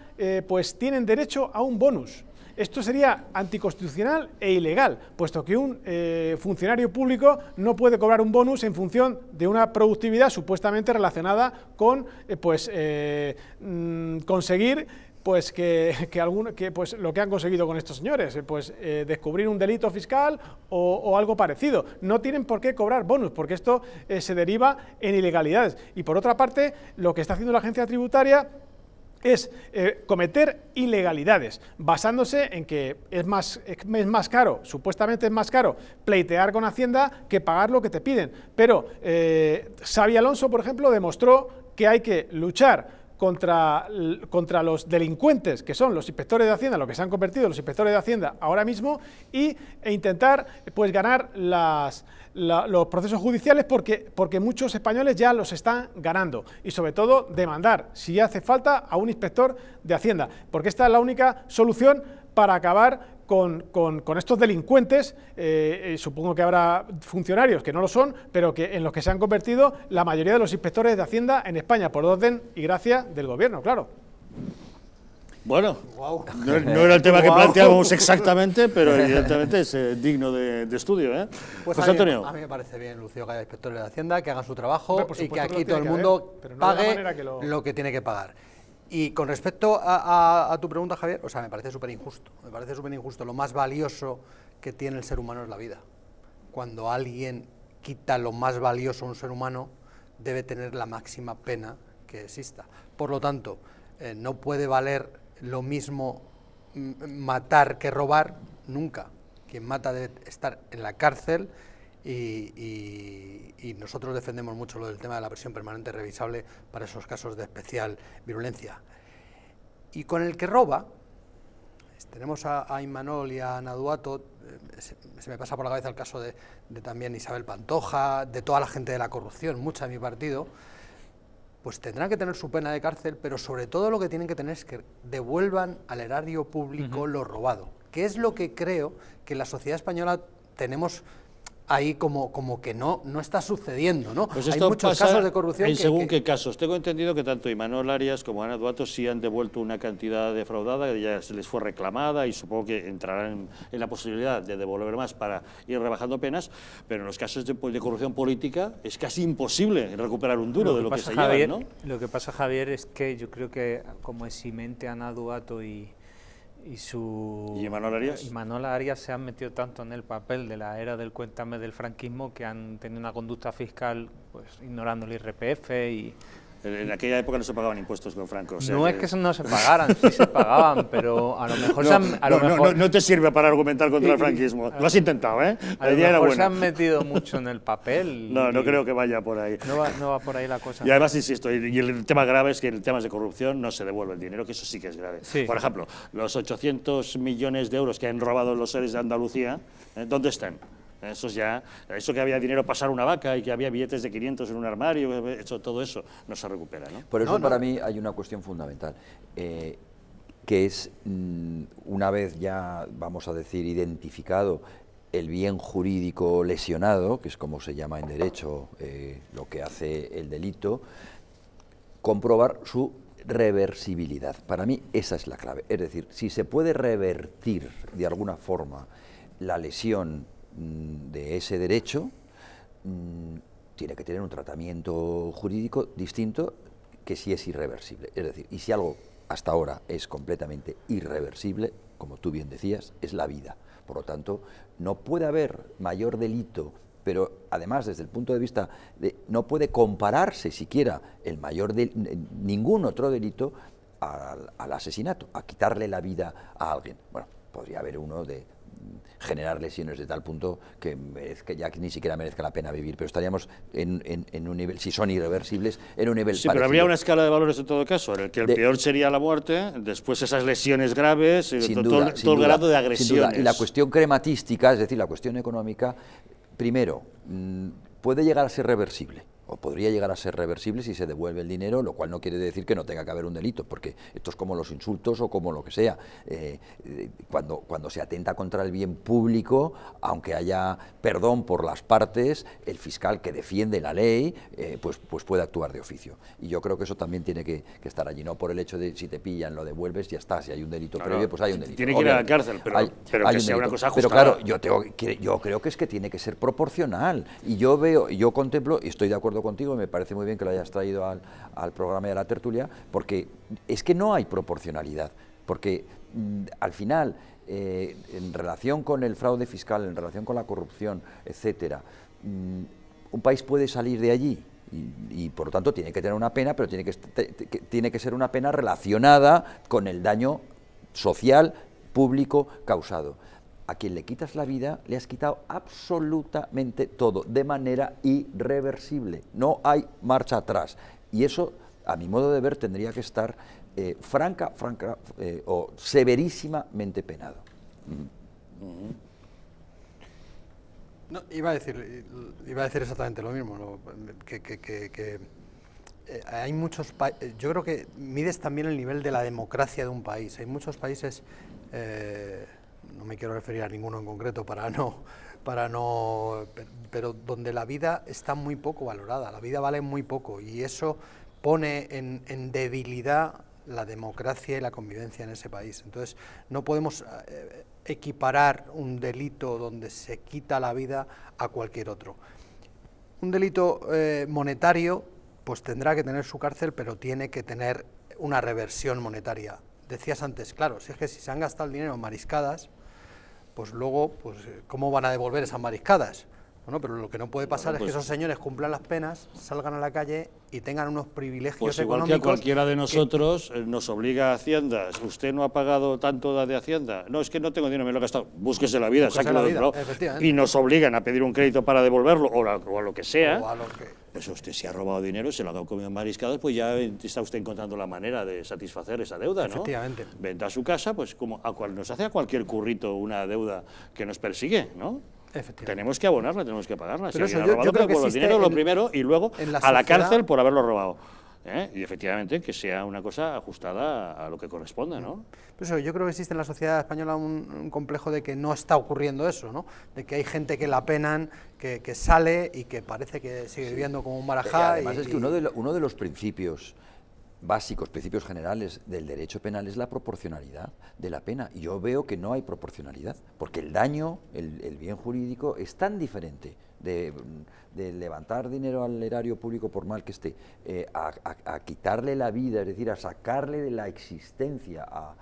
pues tienen derecho a un bonus. Esto sería anticonstitucional e ilegal, puesto que un eh, funcionario público no puede cobrar un bonus en función de una productividad supuestamente relacionada con eh, pues, eh, mm, conseguir pues que, algún, que pues lo que han conseguido con estos señores, pues descubrir un delito fiscal o, algo parecido. No tienen por qué cobrar bonus, porque esto se deriva en ilegalidades. Y por otra parte, lo que está haciendo la agencia tributaria es eh, cometer ilegalidades, basándose en que es más, es más caro, supuestamente es más caro pleitear con Hacienda que pagar lo que te piden. Pero eh, Xavi Alonso, por ejemplo, demostró que hay que luchar contra, contra, los delincuentes, que son los inspectores de Hacienda, lo que se han convertido en los inspectores de Hacienda ahora mismo, y, e intentar pues, ganar las, los procesos judiciales porque, porque muchos españoles ya los están ganando y sobre todo demandar si hace falta a un inspector de Hacienda, porque esta es la única solución para acabar con, con, estos delincuentes, eh, eh, supongo que habrá funcionarios que no lo son, pero que en los que se han convertido la mayoría de los inspectores de Hacienda en España, por orden y gracia del Gobierno, claro. Bueno, no, era el tema que planteábamos exactamente, pero evidentemente es eh, digno de, estudio. ¿eh? Pues Antonio. A mí, me parece bien, Lucio, que haya inspectores de Hacienda, que hagan su trabajo y que aquí todo el mundo pague lo... que tiene que pagar. Y con respecto a, tu pregunta, Javier, o sea, me parece súper injusto. Me parece súper injusto. Lo más valioso que tiene el ser humano es la vida. Cuando alguien quita lo más valioso a un ser humano, debe tener la máxima pena que exista. Por lo tanto, eh, no puede valer lo mismo mm, matar que robar, nunca. Quien mata debe estar en la cárcel y, nosotros defendemos mucho lo del tema de la prisión permanente revisable para esos casos de especial virulencia. Y con el que roba, tenemos a, a Imanol y a Naduato, eh, se, me pasa por la cabeza el caso de, de también Isabel Pantoja, de toda la gente de la corrupción, mucha de mi partido, pues tendrán que tener su pena de cárcel, pero sobre todo lo que tienen que tener es que devuelvan al erario público lo robado, que es lo que creo que la sociedad española tenemos ahí como, como que no, no está sucediendo, ¿no? Pues Hay muchos casos de corrupción. En según qué casos. Tengo entendido que tanto Imanol Arias como Ana Duato sí han devuelto una cantidad defraudada, que ya se les fue reclamada y supongo que entrarán en la posibilidad de devolver más para ir rebajando penas, pero en los casos de, corrupción política es casi imposible recuperar un duro de lo que, se lleva... ¿no? Lo que pasa, Javier, es que yo creo que como es mente Ana Duato y y su ¿Y Manuel Arias? se han metido tanto en el papel de la era del cuéntame del franquismo que han tenido una conducta fiscal pues ignorando el IRPF y en aquella época no se pagaban impuestos con francos. ¿eh? no es que no se pagaran, sí se pagaban, pero a lo mejor... te sirve para argumentar contra el franquismo. Lo has intentado, ¿eh? se han metido mucho en el papel. No, no creo que vaya por ahí. No va, por ahí la cosa. Y además, insisto, y, el tema grave es que en temas de corrupción no se devuelve el dinero, que eso sí que es grave. Por ejemplo, los 800 millones de euros que han robado los seres de Andalucía, ¿eh? ¿dónde están? Eso ya, eso que había dinero pasar una vaca y que había billetes de 500 en un armario, todo eso no se recupera. ¿no? Por eso para mí hay una cuestión fundamental, eh, que es mm, una vez ya, vamos a decir, identificado el bien jurídico lesionado, que es como se llama en derecho eh, lo que hace el delito, comprobar su reversibilidad. Para mí esa es la clave. Es decir, si se puede revertir de alguna forma la lesión Mm, de ese derecho mm, tiene que tener un tratamiento jurídico distinto que si es irreversible. Es decir, y si algo hasta ahora es completamente irreversible, como tú bien decías, es la vida. Por lo tanto, no puede haber mayor delito, pero además desde el punto de vista de, no puede compararse siquiera el mayor de, ningún otro delito al, al asesinato, a quitarle la vida a alguien. Bueno, podría haber uno de generar lesiones de tal punto que, merezca, ya ni siquiera merezca la pena vivir, pero estaríamos en, un nivel, si son irreversibles, en un nivel Sí, pero habría una escala de valores en todo caso, en el que el peor sería la muerte, después esas lesiones graves, eh, sin todo, el grado de agresión. Y la cuestión crematística, es decir, la cuestión económica, primero, mm, puede llegar a ser reversible podría llegar a ser reversible si se devuelve el dinero, lo cual no quiere decir que no tenga que haber un delito, porque esto es como los insultos o como lo que sea. Eh, eh, cuando, cuando se atenta contra el bien público, aunque haya perdón por las partes, el fiscal que defiende la ley eh, pues, pues puede actuar de oficio. Y yo creo que eso también tiene que, estar allí, no por el hecho de si te pillan, lo devuelves, ya está, si hay un delito previo, pues hay un delito. Tiene que ir a la cárcel, pero, que sea una cosa justa. Pero claro, yo, yo creo que es que tiene que ser proporcional. Y yo veo, yo contemplo, y estoy de acuerdo contigo y me parece muy bien que lo hayas traído al, programa de la tertulia, porque es que no hay proporcionalidad, porque mm, al final, eh, en relación con el fraude fiscal, en relación con la corrupción, etcétera, mm, un país puede salir de allí y, por lo tanto tiene que tener una pena, pero tiene que, tiene que ser una pena relacionada con el daño social, público, causado a quien le quitas la vida, le has quitado absolutamente todo, de manera irreversible. No hay marcha atrás. Y eso, a mi modo de ver, tendría que estar eh, franca, franca eh, o severísimamente penado. iba a decir, iba a decir exactamente lo mismo, que, eh, hay muchos yo creo que mides también el nivel de la democracia de un país, hay muchos países no me quiero referir a ninguno en concreto para no, para no, pero donde la vida está muy poco valorada, la vida vale muy poco y eso pone en, debilidad la democracia y la convivencia en ese país. Entonces, no podemos eh, equiparar un delito donde se quita la vida a cualquier otro. Un delito eh, monetario, pues tendrá que tener su cárcel, pero tiene que tener una reversión monetaria decías antes, claro, si es que si se han gastado el dinero en mariscadas, pues luego, pues, ¿cómo van a devolver esas mariscadas? Bueno, pero lo que no puede pasar es que pues esos señores cumplan las penas, salgan a la calle y tengan unos privilegios pues económicos. Que cualquiera de nosotros eh, nos obliga a Hacienda. Usted no ha pagado tanto de Hacienda. No, es que no tengo dinero, me lo he gastado. Búsquese la vida, sáquelo la Y nos obligan a pedir un crédito para devolverlo o, a lo que sea. O a lo que... Pues usted se ha robado dinero, se lo ha dado comido mariscadas, pues ya está usted encontrando la manera de satisfacer esa deuda, ¿no? Efectivamente. Venta su casa, pues como a cual, nos hace a cualquier currito una deuda que nos persigue, ¿no? Tenemos que abonarla, tenemos que pagarla. Pero si yo, robado, yo creo que el pues dinero lo primero y luego a la cárcel por haberlo robado. ¿eh? y efectivamente que sea una cosa ajustada a, lo que corresponde ¿no? yo creo que existe en la sociedad española un, complejo de que no está ocurriendo eso, ¿no? De que hay gente que la penan, que, que sale y que parece que sigue viviendo como un marajá. además es que uno de, uno de los principios básicos, principios generales del derecho penal es la proporcionalidad de la pena. yo veo que no hay proporcionalidad, porque el daño, el, bien jurídico es tan diferente de, levantar dinero al erario público por mal que esté, eh, a, quitarle la vida, es decir, a sacarle de la existencia a,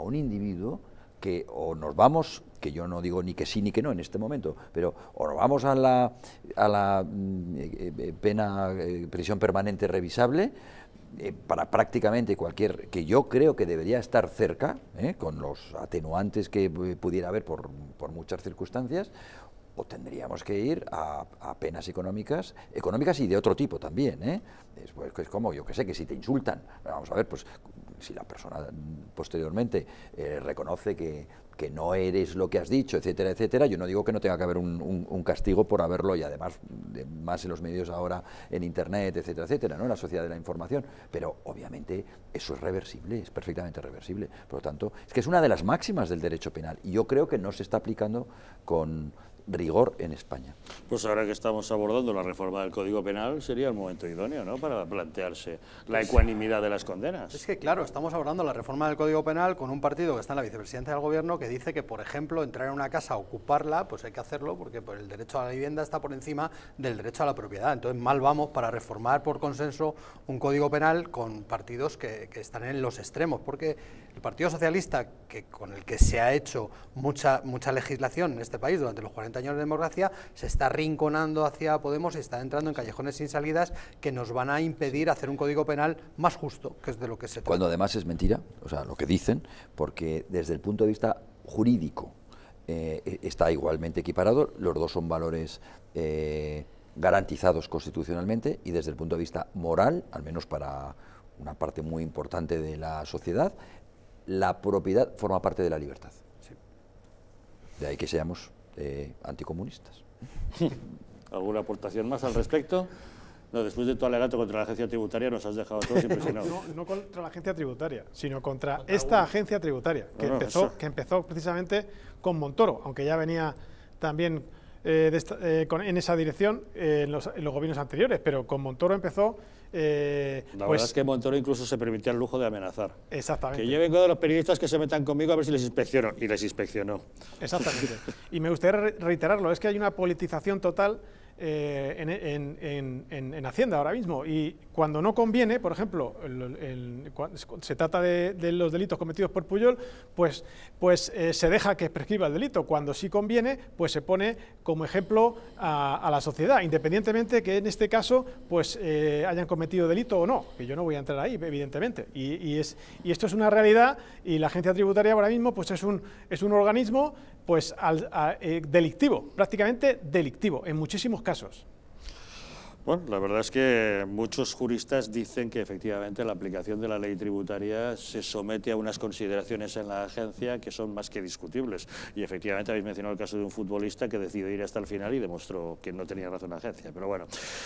un individuo que o nos vamos, que yo no digo ni que sí ni que no en este momento, pero o nos vamos a la, a la mm, eh, eh, pena, prisión permanente revisable eh, para prácticamente cualquier, que yo creo que debería estar cerca, eh, con los atenuantes que eh, pudiera haber por, muchas circunstancias, o tendríamos que ir a, penas económicas, económicas y de otro tipo también, ¿eh? Es, pues, es como, yo que sé, que si te insultan, vamos a ver, pues si la persona posteriormente eh, reconoce que, no eres lo que has dicho, etcétera, etcétera, yo no digo que no tenga que haber un, castigo por haberlo y además más en los medios ahora, en Internet, etcétera, etcétera, ¿no? en la sociedad de la información, pero obviamente eso es reversible, es perfectamente reversible. Por lo tanto, es que es una de las máximas del derecho penal y yo creo que no se está aplicando con rigor en España. Pues ahora que estamos abordando la reforma del Código Penal, sería el momento idóneo ¿no? para plantearse la pues ecuanimidad de las condenas. Es que, claro, estamos abordando la reforma del Código Penal con un partido que está en la vicepresidencia del Gobierno que dice que, por ejemplo, entrar en una casa, ocuparla, pues hay que hacerlo porque pues, el derecho a la vivienda está por encima del derecho a la propiedad. Entonces, mal vamos para reformar por consenso un Código Penal con partidos que, que están en los extremos, porque el Partido Socialista, que, con el que se ha hecho mucha, mucha legislación en este país durante los 40 años de democracia, se está rinconando hacia Podemos y está entrando en callejones sin salidas que nos van a impedir hacer un código penal más justo, que es de lo que se trata. Cuando además es mentira, o sea, lo que dicen, porque desde el punto de vista jurídico eh, está igualmente equiparado, los dos son valores... Eh, garantizados constitucionalmente y desde el punto de vista moral, al menos para una parte muy importante de la sociedad, la propiedad forma parte de la libertad. De ahí que seamos eh, anticomunistas. ¿Alguna aportación más al respecto? No, después de tu alegato contra la agencia tributaria nos has dejado todos impresionados. No, contra la agencia tributaria, sino contra, esta agencia tributaria, que, empezó, que empezó precisamente con Montoro, aunque ya venía también eh, eh, con, en esa dirección en, los, en, los, gobiernos anteriores, pero con Montoro empezó eh, la verdad pues es que Montoro incluso se permitía el lujo de amenazar. Exactamente. Que yo vengo de los periodistas que se metan conmigo a ver si les inspecciono. Y les inspeccionó. Exactamente. y me gustaría reiterarlo, es que hay una politización total eh, en, Hacienda ahora mismo. Y cuando no conviene, por ejemplo, se trata de, los delitos cometidos por Puyol, pues, pues eh, se deja que prescriba el delito. Cuando sí conviene, pues se pone como ejemplo a, la sociedad, independientemente que en este caso pues eh, hayan cometido delito o no, que yo no voy a entrar ahí, evidentemente. Y, es, esto es una realidad y la agencia tributaria ahora mismo pues es un, es un organismo pues al, eh, delictivo, prácticamente delictivo en muchísimos casos. Bueno, la verdad es que muchos juristas dicen que efectivamente la aplicación de la ley tributaria se somete a unas consideraciones en la agencia que son más que discutibles. Y efectivamente habéis mencionado el caso de un futbolista que decidió ir hasta el final y demostró que no tenía razón la agencia. Pero bueno,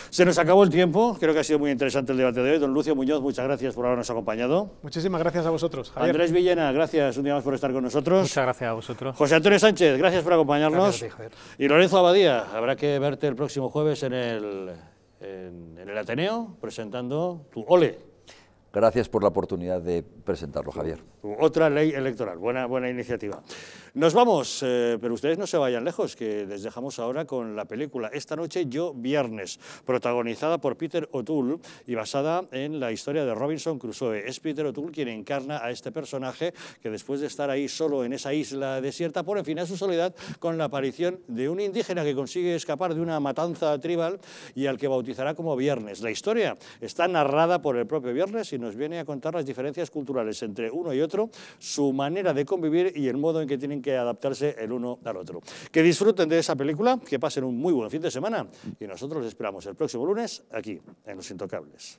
se nos acabó el tiempo. Creo que ha sido muy interesante el debate de hoy. Don Lucio Muñoz, muchas gracias por habernos acompañado. Muchísimas gracias a vosotros. Javier. Andrés Villena, gracias un día más por estar con nosotros. Muchas gracias a vosotros. José Antonio Sánchez, gracias por acompañarnos. Y Lorenzo Abadía, habrá que verte el próximo jueves en el en, el Ateneo presentando tu Ole. Gracias por la oportunidad de presentarlo, Javier. Otra ley electoral, buena, buena iniciativa. Nos vamos, eh, pero ustedes no se vayan lejos, que les dejamos ahora con la película Esta noche yo viernes, protagonizada por Peter O'Toole y basada en la historia de Robinson Crusoe. Es Peter O'Toole quien encarna a este personaje que después de estar ahí solo en esa isla desierta pone fin a su soledad con la aparición de un indígena que consigue escapar de una matanza tribal y al que bautizará como Viernes. La historia está narrada por el propio Viernes y nos viene a contar las diferencias culturales entre uno y otro, su manera de convivir y el modo en que tienen que adaptarse el uno al otro. Que disfruten de esa película, que pasen un muy buen fin de semana y nosotros esperamos el próximo lunes aquí, en Los Intocables.